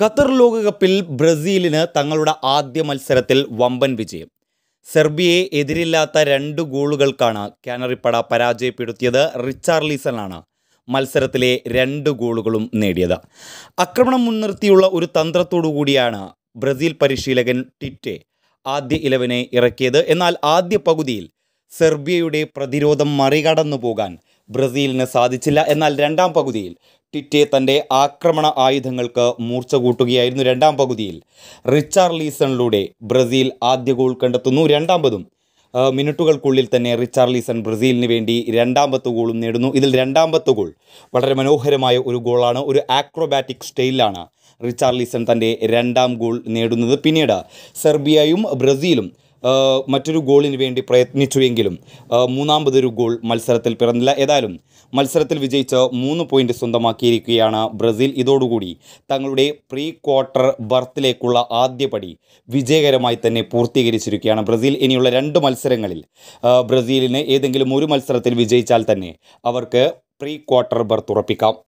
Qatar ലോകകപ്പിൽ ബ്രസീലിന് തങ്ങളുടെ ആദ്യ മത്സരത്തിൽ വമ്പൻ വിജയം സെർബിയയെ എതിരില്ലാത്ത രണ്ട് ഗോളുകൾക്കാണ് കാനറിപ്പട പരാജയപ്പെടുത്തിയത് റിച്ചാർലിസനാണ് മത്സരത്തിലെ രണ്ട് ഗോളുകളും നേടിയത് ആക്രമണം മുൻനിർത്തിയുള്ള ഒരു തന്ത്രത്തോടു കൂടിയാണ് ബ്രസീൽ പരിശീലകൻ ടിറ്റെ ആദ്യ ഇലവനെ ഇറക്കിയത് എന്നാൽ ആദ്യ പകുതിയിൽ സെർബിയയുടെ പ്രതിരോധം മറികടന്നു പോകാൻ ബ്രസീലിന് സാധിച്ചില്ല എന്നാൽ രണ്ടാം പകുതിയിൽ ടിറ്റെ തൻ്റെ ആക്രമണ ആയുധങ്ങൾക്ക് മൂർച്ച കൂട്ടുകയായിരുന്നു രണ്ടാം പകുതിയിൽ റിച്ചാർഡ് ലീസണിലൂടെ ബ്രസീൽ ആദ്യ ഗോൾ കണ്ടെത്തുന്നു രണ്ടാമതും മിനിറ്റുകൾക്കുള്ളിൽ തന്നെ റിച്ചാർഡ് ലീസൺ ബ്രസീലിന് വേണ്ടി രണ്ടാമത്തെ ഗോളും നേടുന്നു ഇതിൽ രണ്ടാമത്തെ ഗോൾ വളരെ മനോഹരമായ ഒരു ഗോളാണ് ഒരു ആക്രോബാറ്റിക് സ്റ്റൈലിലാണ് റിച്ചാർഡ് ലീസൺ തൻ്റെ രണ്ടാം ഗോൾ നേടുന്നത് പിന്നീട് സെർബിയയും ബ്രസീലും മറ്റൊരു ഗോളിന് വേണ്ടി പ്രയത്നിച്ചുവെങ്കിലും മൂന്നാമതൊരു ഗോൾ മത്സരത്തിൽ പിറന്നില്ല ഏതായാലും മത്സരത്തിൽ വിജയിച്ച് മൂന്ന് പോയിന്റ് സ്വന്തമാക്കിയിരിക്കുകയാണ് ബ്രസീൽ ഇതോടുകൂടി തങ്ങളുടെ പ്രീ ക്വാർട്ടർ ബർത്തിലേക്കുള്ള ആദ്യപടി വിജയകരമായി തന്നെ പൂർത്തീകരിച്ചിരിക്കുകയാണ് ബ്രസീൽ ഇനിയുള്ള രണ്ട് മത്സരങ്ങളിൽ ബ്രസീലിന് ഏതെങ്കിലും ഒരു മത്സരത്തിൽ വിജയിച്ചാൽ തന്നെ അവർക്ക് പ്രീ ക്വാർട്ടർ ബർത്ത് ഉറപ്പിക്കാം